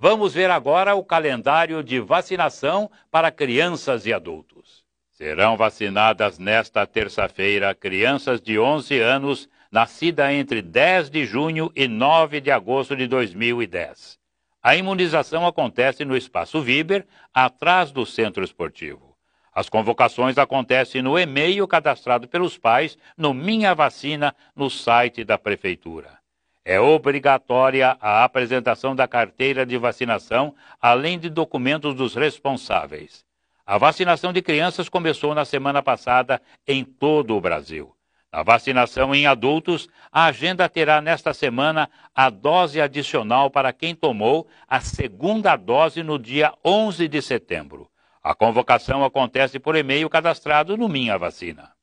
Vamos ver agora o calendário de vacinação para crianças e adultos. Serão vacinadas nesta terça-feira crianças de 11 anos nascida entre 10 de junho e 9 de agosto de 2010. A imunização acontece no Espaço Viber, atrás do Centro Esportivo. As convocações acontecem no e-mail cadastrado pelos pais no Minha Vacina, no site da Prefeitura. É obrigatória a apresentação da carteira de vacinação, além de documentos dos responsáveis. A vacinação de crianças começou na semana passada em todo o Brasil. Na vacinação em adultos, a agenda terá nesta semana a dose adicional para quem tomou a segunda dose no dia 11 de setembro. A convocação acontece por e-mail cadastrado no Minha Vacina.